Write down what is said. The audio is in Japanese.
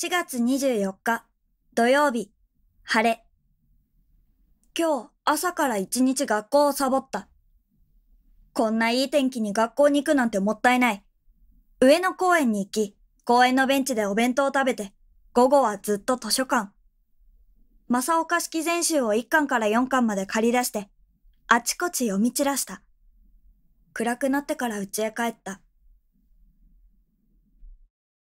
4月24日土曜日晴れ今日朝から一日学校をサボった。こんないい天気に学校に行くなんてもったいない。上野公園に行き、公園のベンチでお弁当を食べて、午後はずっと図書館。正岡式全集を1巻から4巻まで借り出して、あちこち読み散らした。暗くなってから家へ帰った。